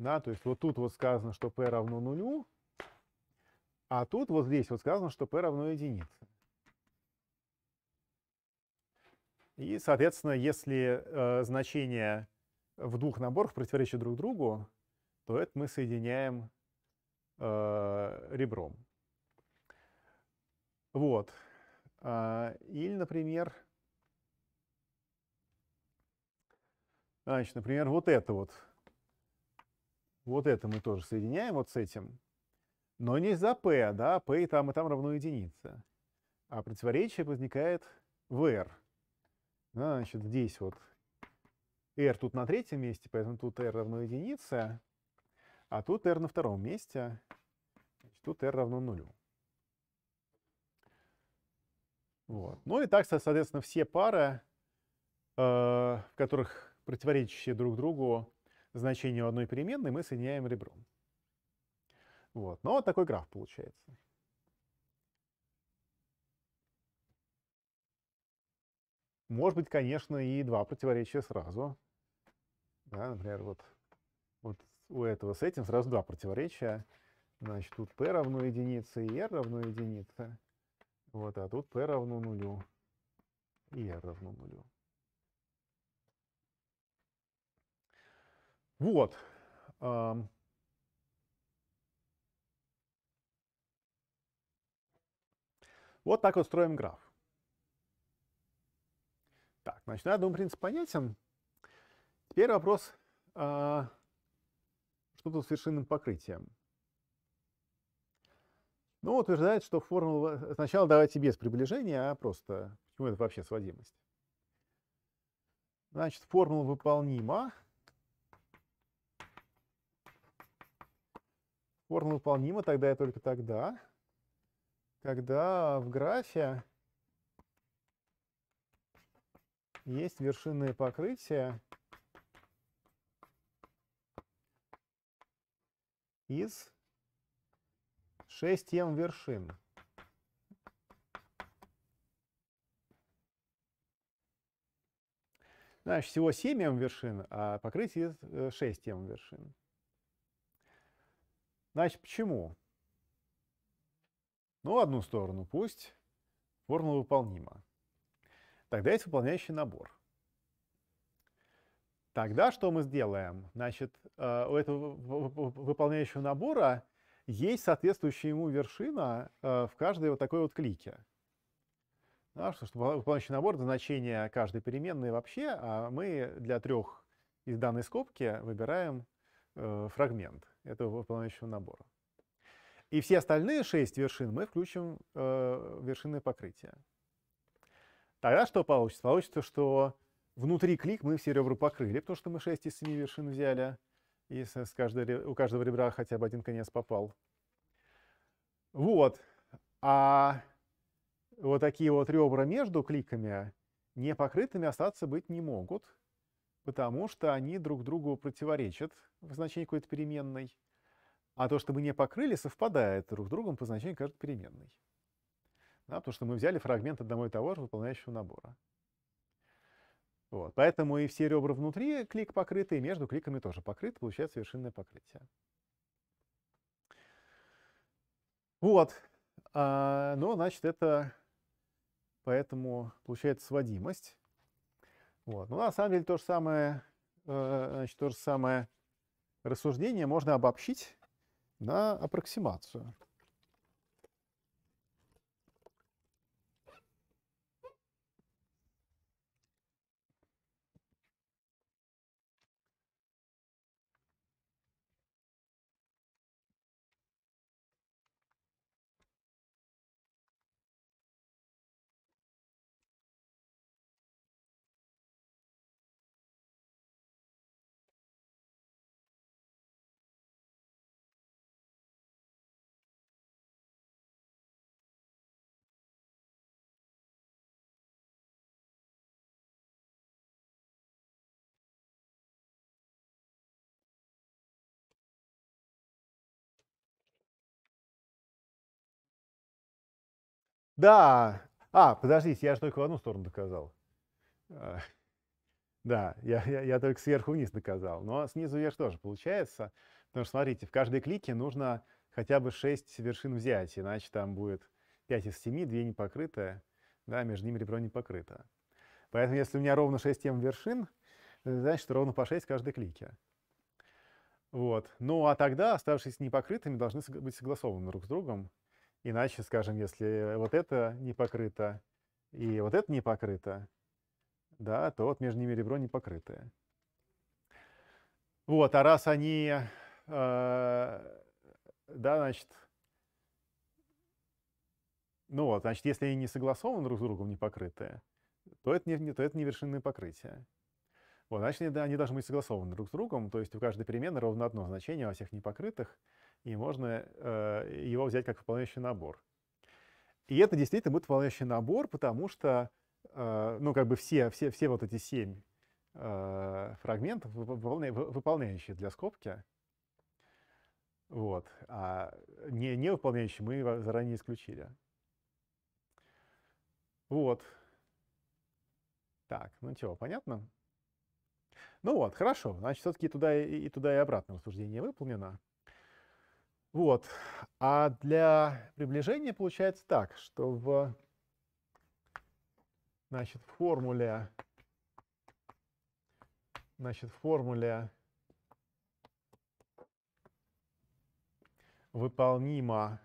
Да, то есть вот тут вот сказано, что p равно нулю, а тут вот здесь вот сказано, что p равно единице. И, соответственно, если э, значения в двух наборах противоречат друг другу, то это мы соединяем э, ребром. Вот. А, или, например, а, значит, например, вот это вот. Вот это мы тоже соединяем вот с этим. Но не за p, да, p и там, и там равно единице. А противоречие возникает в r. Значит, здесь вот r тут на третьем месте, поэтому тут r равно единице. А тут r на втором месте, значит, тут r равно нулю. Вот. Ну и так, соответственно, все пары, э, в которых противоречащие друг другу значению одной переменной, мы соединяем ребром. Вот. Но ну, вот такой граф получается. Может быть, конечно, и два противоречия сразу. Да, например, вот у этого с этим сразу два противоречия. Значит, тут p равно единице и r равно единице. Вот, а тут p равно нулю и r равно нулю. Вот. Вот так вот строим граф. Так, значит, я думаю, принцип понятен. Теперь вопрос, а, что-то с вершинным покрытием. Ну, утверждает, что формула... Сначала давайте без приближения, а просто... Почему это вообще сводимость? Значит, формула выполнима. Формула выполнима тогда и только тогда, когда в графе есть вершинное покрытие из 6m вершин. Значит, всего 7m вершин, а покрытие 6m э, вершин. Значит, почему? Ну, одну сторону пусть формула выполнима. Тогда есть выполняющий набор. Тогда что мы сделаем? Значит, э, у этого выполняющего набора есть соответствующая ему вершина э, в каждой вот такой вот клике. Ну, а что чтобы выполняющий набор — значение каждой переменной вообще, а мы для трех из данной скобки выбираем э, фрагмент этого выполняющего набора. И все остальные шесть вершин мы включим в вершины покрытия. Тогда что получится? Получится, что Внутри клик мы все ребра покрыли, потому что мы 6 из 7 вершин взяли. И с каждой, у каждого ребра хотя бы один конец попал. Вот. А вот такие вот ребра между кликами непокрытыми остаться быть не могут, потому что они друг другу противоречат в значении какой-то переменной. А то, что мы не покрыли, совпадает друг с другом по значению каждой переменной. Да, потому что мы взяли фрагмент одного и того же выполняющего набора. Вот. Поэтому и все ребра внутри клик покрыты, и между кликами тоже покрыты, получается вершинное покрытие. Вот. А, ну, значит, это поэтому получается сводимость. Вот. Ну, на самом деле, то же самое, э, значит, то же самое рассуждение можно обобщить на аппроксимацию. Да. А, подождите, я же только в одну сторону доказал. Да, я, я, я только сверху вниз доказал. Но снизу вверх тоже получается. Потому что, смотрите, в каждой клике нужно хотя бы 6 вершин взять, иначе там будет 5 из 7, 2 непокрытые. да, между ними ребро не покрыто. Поэтому если у меня ровно 6 тем вершин, э, значит, ровно по 6 каждой клике. Вот. Ну а тогда оставшиеся непокрытыми должны быть согласованы друг с другом. Иначе, скажем, если вот это не покрыто и вот это не покрыто, да, то вот между ними ребро не покрытое. Вот, а раз они, э, да, значит, ну вот, значит, если они не согласованы друг с другом, не покрытые, то это не, то это не вершинное покрытие. Вот, значит, они, да, они должны быть согласованы друг с другом, то есть у каждой перемены ровно одно значение во всех непокрытых, и можно э, его взять как выполняющий набор. И это действительно будет выполняющий набор, потому что, э, ну, как бы все, все, все вот эти семь э, фрагментов выполняющие для скобки, вот, а не, не выполняющие мы заранее исключили. Вот. Так, ну чего, понятно? Ну вот, хорошо, значит, все-таки туда и, и туда и обратно рассуждение выполнено. Вот. А для приближения получается так, что в, значит, в формуле, значит, в формуле выполнима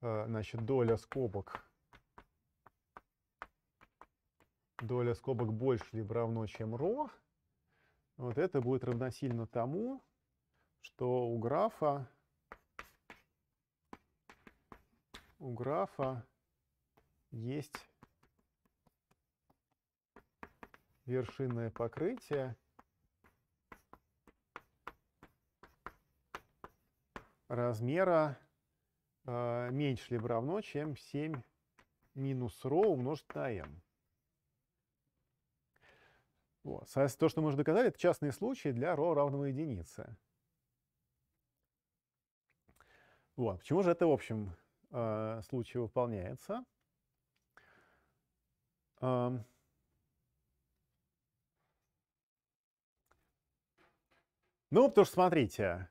э, значит, доля скобок доля скобок больше либо равно, чем ρ, вот это будет равносильно тому, что у графа у графа есть вершинное покрытие размера э, меньше либо равно, чем 7 минус ρ умножить на m. Вот. То, что мы уже доказали, это частные случаи для ρ равного единице. Вот. Почему же это, в общем, Э, случае выполняется. ну, потому что смотрите,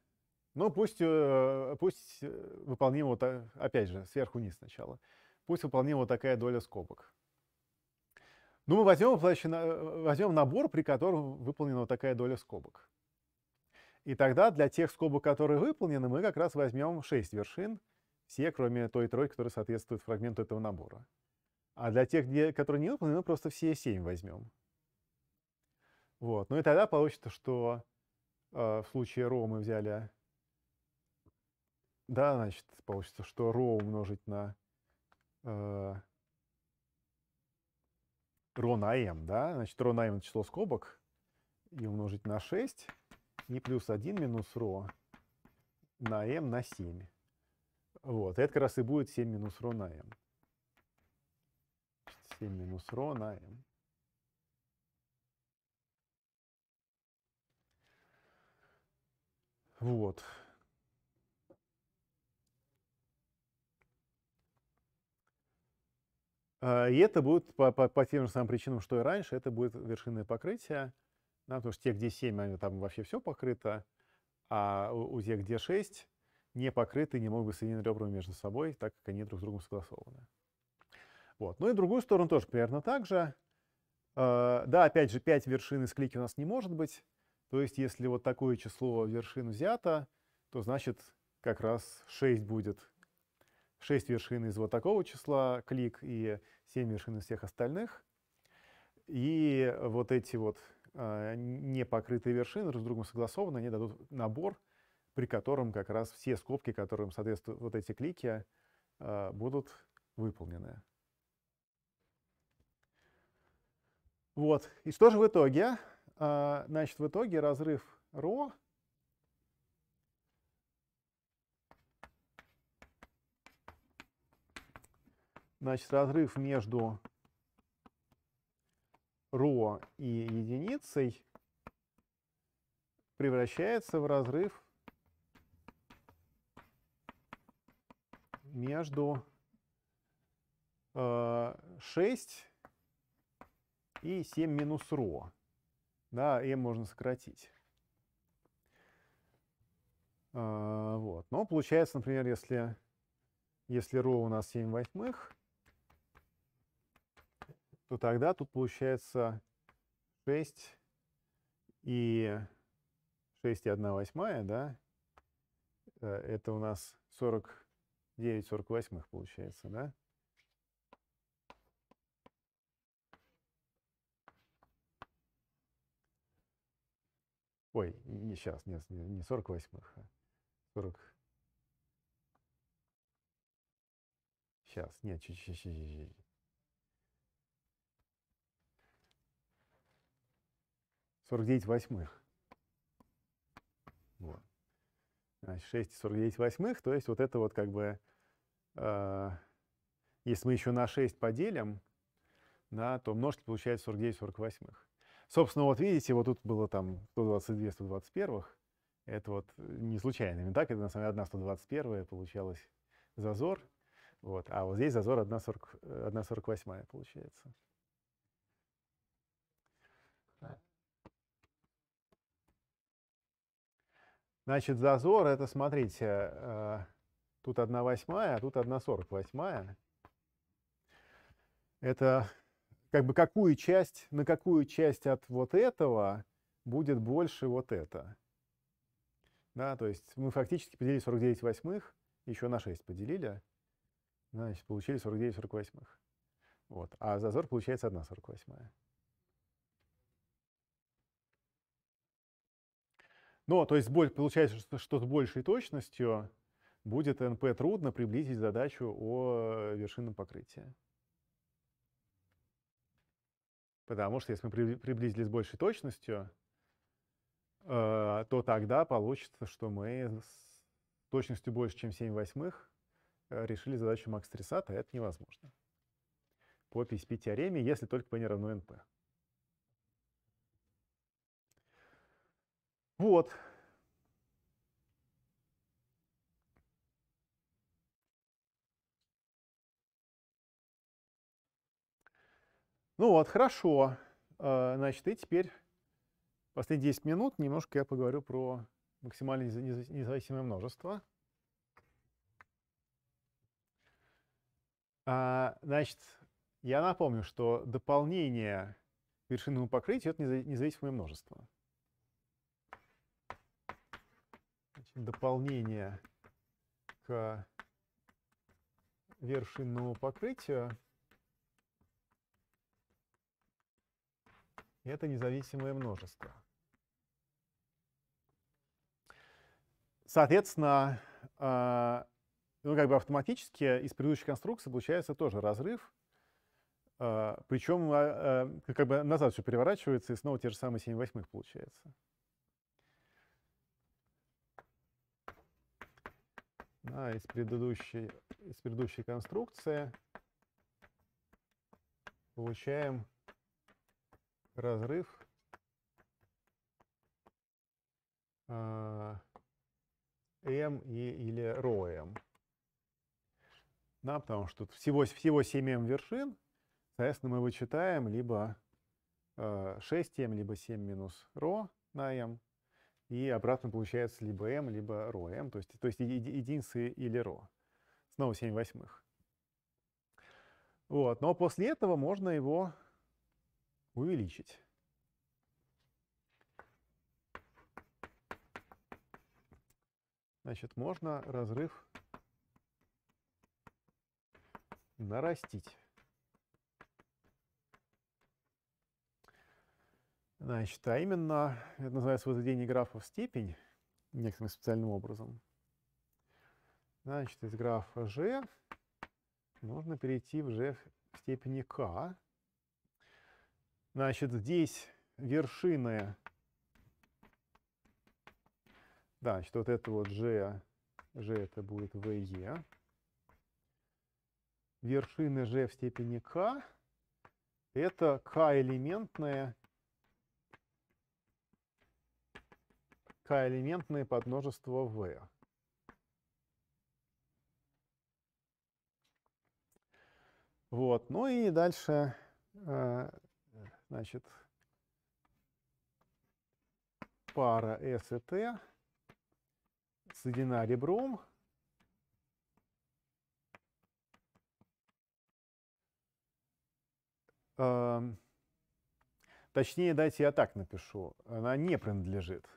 ну пусть, э, пусть э, выполним вот, опять же, сверху вниз сначала, пусть выполним вот такая доля скобок. Ну, мы возьмем, возьмем набор, при котором выполнена вот такая доля скобок. И тогда для тех скобок, которые выполнены, мы как раз возьмем 6 вершин, все, кроме той тройки, которая соответствует фрагменту этого набора. А для тех, где, которые не выполнены, мы просто все 7 возьмем. Вот. Ну и тогда получится, что э, в случае ро мы взяли... Да, значит, получится, что ро умножить на... Э, ро на m, да? Значит, ро на m — это число скобок. И умножить на 6. И плюс 1 минус ро на m на 7. Вот, это как раз и будет 7 минус ρ на m. 7 минус ρ на m. Вот. А, и это будет по, по, по тем же самым причинам, что и раньше, это будет вершинное покрытие, да, потому что те, где 7, они, там вообще все покрыто, а у, у тех, где 6, не покрыты, не могут быть соединены ребрами между собой, так как они друг с другом согласованы. Вот. Ну и другую сторону тоже примерно так же. Э, да, опять же, 5 вершин из клики у нас не может быть. То есть, если вот такое число вершин взято, то значит как раз 6 будет. 6 вершин из вот такого числа клик и 7 вершин из всех остальных. И вот эти вот э, непокрытые вершины друг с другом согласованы, они дадут набор при котором как раз все скобки, которым соответствуют вот эти клики, а, будут выполнены. Вот. И что же в итоге? А, значит, в итоге разрыв ро Значит, разрыв между ро и единицей превращается в разрыв между 6 э, и 7 минус ро, Да, m можно сократить. Э, вот. Но получается, например, если, если ро у нас 7 восьмых, то тогда тут получается 6 и 6 и 1 восьмая, да, э, это у нас 40 9 48 получается, да? Ой, не сейчас, нет, не, не 48, а 40. Сейчас, нет, чуть-чуть, чуть-чуть. Сорок девять восьмых. Вот. 6,49 а, восьмых, то есть вот это вот как бы, э, если мы еще на 6 поделим, да, то множитель получается 49 восьмых. Собственно, вот видите, вот тут было там 122 121. Это вот э, не случайно. Именно так это на самом деле 1 121 получалось зазор. Вот. А вот здесь зазор 1,48 э, получается. Значит, зазор это, смотрите, э, тут 1 восьмая, а тут 1 сорок восьмая. Это как бы какую часть, на какую часть от вот этого будет больше вот это. Да, то есть мы фактически поделили 49 восьмых, еще на 6 поделили, значит, получили 49 восьмых. Вот. А зазор получается 1 восьмая. Ну, то есть получается, что, что с большей точностью будет НП трудно приблизить задачу о э, вершинном покрытии. Потому что если мы приблизились с большей точностью, э, то тогда получится, что мы с точностью больше, чем 7 восьмых э, решили задачу Макс-Трисата, а это невозможно. По PSP-теореме, если только p не равно NP. Вот. Ну вот, хорошо. А, значит, и теперь последние 10 минут немножко я поговорю про максимально независимое множество. А, значит, я напомню, что дополнение к вершинному покрытию — это независимое множество. дополнение к вершинному покрытию. Это независимое множество. Соответственно, а, ну, как бы автоматически из предыдущей конструкции получается тоже разрыв. А, Причем а, как бы назад все переворачивается, и снова те же самые 7 восьмых получается. да, из, предыдущей, из предыдущей конструкции получаем разрыв m а, и, или ро m. Да, потому что тут всего, всего 7m вершин, соответственно, мы вычитаем либо э, а, 6m, либо 7 минус ро на m, и обратно получается либо m, либо ρm, то есть, то есть единицы или ро. Снова 7 восьмых. Вот, но после этого можно его увеличить. Значит, можно разрыв нарастить. Значит, а именно, это называется возведение графа в степень некоторым специальным образом. Значит, из графа g нужно перейти в g в степени k. Значит, здесь вершины, да, значит, вот это вот g, g это будет ve. Вершины g в степени k — это k-элементная К-элементные подмножества V. Вот. Ну и дальше, э, значит, пара S и T соединена ребром. Эм, точнее, дайте я так напишу. Она не принадлежит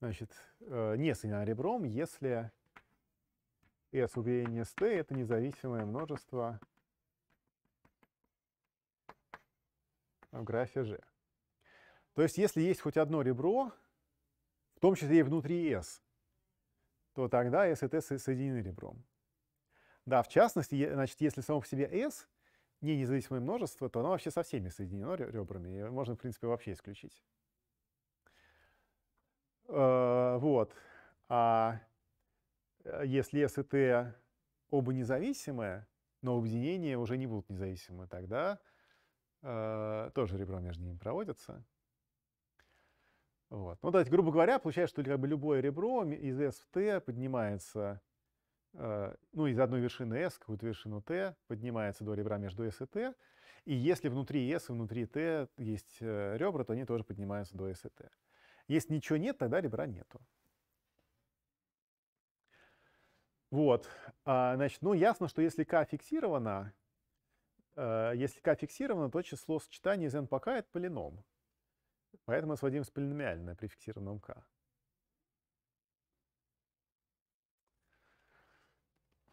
значит, э, не соединена ребром, если S уверение ST — это независимое множество в графе G. То есть если есть хоть одно ребро, в том числе и внутри S, то тогда S и T соединены ребром. Да, в частности, значит, если само по себе S не независимое множество, то оно вообще со всеми соединено ребрами, и можно, в принципе, вообще исключить. Э, вот. А э, если S и T оба независимые, но объединения уже не будут независимы, тогда э, тоже ребро между ними проводится. Вот. Ну, давайте, грубо говоря, получается, что как бы любое ребро из S в T поднимается, э, ну, из одной вершины S, какую-то вершину T, поднимается до ребра между S и T. И если внутри S и внутри T есть э, ребра, то они тоже поднимаются до S и T. Если ничего нет, тогда ребра нету. Вот, а, значит, ну ясно, что если k фиксировано, э, если k фиксировано, то число сочетаний из n по k — это полином. Поэтому мы сводим с полиномиальное при фиксированном k.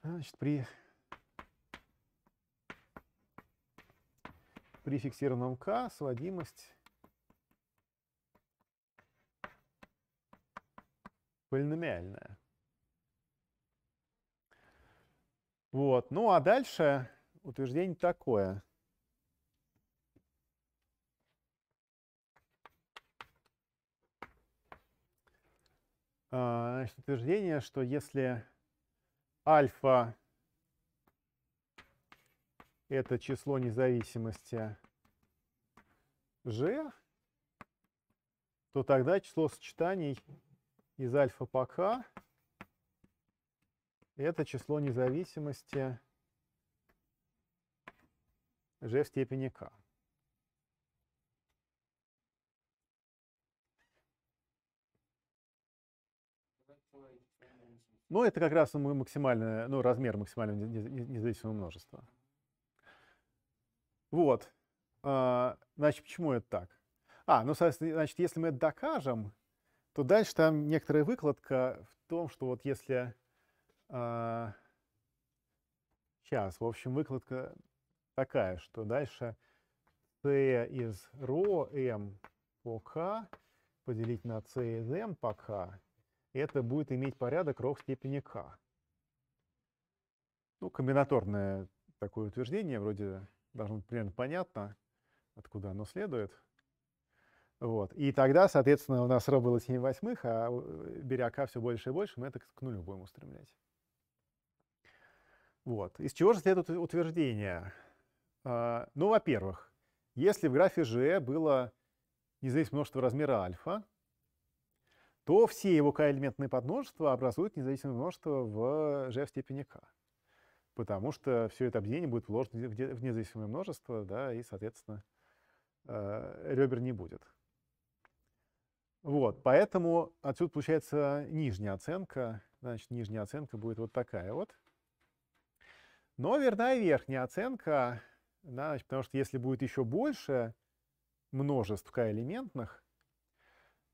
А, значит, при, при фиксированном k сводимость полиномиальная. Вот. Ну а дальше утверждение такое. А, значит, утверждение, что если альфа это число независимости g, то тогда число сочетаний из альфа по к это число независимости g в степени k. Ну, это как раз максимальное, ну, размер максимального независимого множества. Вот. А, значит, почему это так? А, ну, значит, если мы это докажем, то дальше там некоторая выкладка в том, что вот если... Э, сейчас, в общем, выкладка такая, что дальше c из ро m по k поделить на c из m по k, это будет иметь порядок ро в степени k. Ну, комбинаторное такое утверждение, вроде должно быть примерно понятно, откуда оно следует. Вот. И тогда, соответственно, у нас ро было 7 восьмых, а э, беря к все больше и больше, мы это к нулю будем устремлять. Вот. Из чего же следует утверждение? А, ну, во-первых, если в графе G было независимое множество размера альфа, то все его k-элементные подмножества образуют независимое множество в g в степени k. Потому что все это объединение будет вложено в независимое множество, да, и, соответственно, э, ребер не будет. Вот, поэтому отсюда получается нижняя оценка. Значит, нижняя оценка будет вот такая вот. Но верна и верхняя оценка, да, значит, потому что если будет еще больше множеств k-элементных,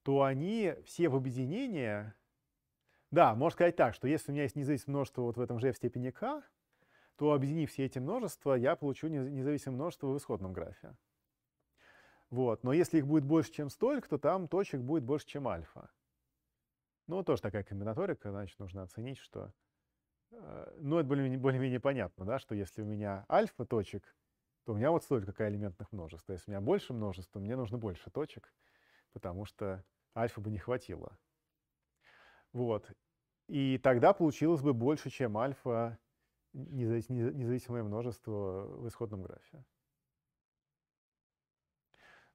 то они все в объединении... Да, можно сказать так, что если у меня есть независимое множество вот в этом же в степени k, то объединив все эти множества, я получу независимое множество в исходном графе. Вот. Но если их будет больше, чем столько, то там точек будет больше, чем альфа. Ну, тоже такая комбинаторика, значит, нужно оценить, что... Э, ну, это более-менее более понятно, да, что если у меня альфа точек, то у меня вот столько элементных множеств. А если у меня больше множеств, то мне нужно больше точек, потому что альфа бы не хватило. Вот. И тогда получилось бы больше, чем альфа независимое множество в исходном графе.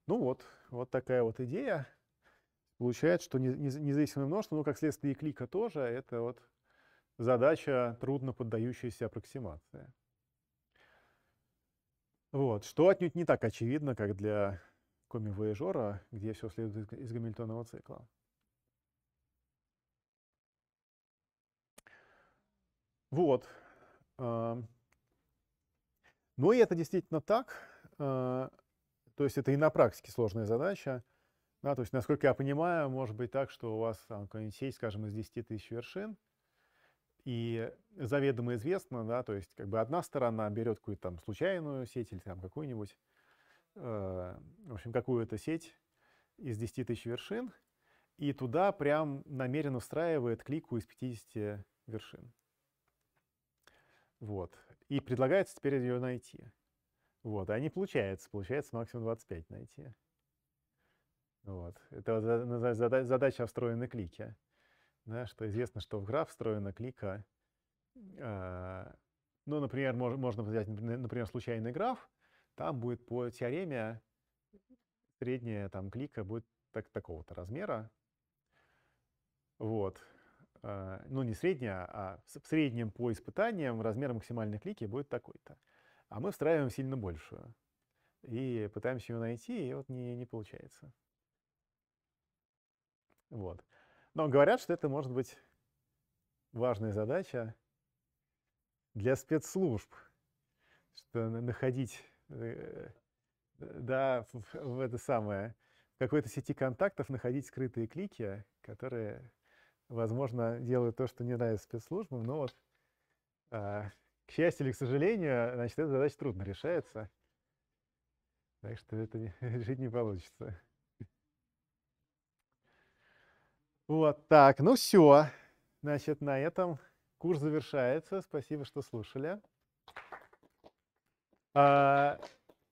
Ну вот, вот такая вот идея. Получается, что независимое множество, ну, как следствие и клика тоже, это вот задача, трудно поддающаяся аппроксимации. Вот, что отнюдь не так очевидно, как для коми вояжора где все следует из гамильтонового цикла. Вот. Но ну и это действительно так. А, то есть это и на практике сложная задача. Да, то есть, насколько я понимаю, может быть так, что у вас там сеть, скажем, из 10 тысяч вершин, и заведомо известно, да, то есть как бы одна сторона берет какую-то там случайную сеть или там какую-нибудь, э, в общем, какую-то сеть из 10 тысяч вершин, и туда прям намеренно встраивает клику из 50 вершин. Вот. И предлагается теперь ее найти. Вот, а не получается. Получается максимум 25 найти. Вот. Это задача встроенной клики. Да, что известно, что в граф встроена клика. А, ну, например, можно взять, например, случайный граф. Там будет по теореме средняя там клика будет так, такого-то размера. Вот. А, ну, не средняя, а в среднем по испытаниям размер максимальной клики будет такой-то. А мы встраиваем сильно большую. И пытаемся ее найти, и вот не, не получается. Вот. Но говорят, что это может быть важная задача для спецслужб, что находить э, да, в, это самое, в какой-то сети контактов находить скрытые клики, которые, возможно, делают то, что не нравится спецслужбам, но вот а, к счастью или к сожалению, значит, эта задача трудно решается. Так что это не, решить (laughs) не получится. Вот так, ну все. Значит, на этом курс завершается. Спасибо, что слушали. А,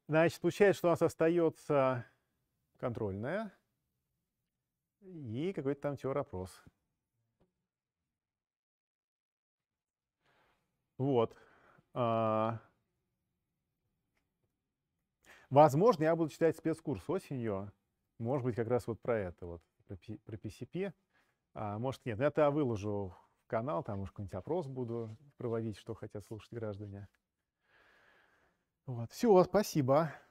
значит, получается, что у нас остается контрольная и какой-то там теор-опрос. Вот. А, возможно, я буду читать спецкурс осенью. Может быть, как раз вот про это, вот, про, про PCP. А, может, нет. Но это я выложу в канал, там уж какой-нибудь опрос буду проводить, что хотят слушать граждане. Вот. Все, спасибо.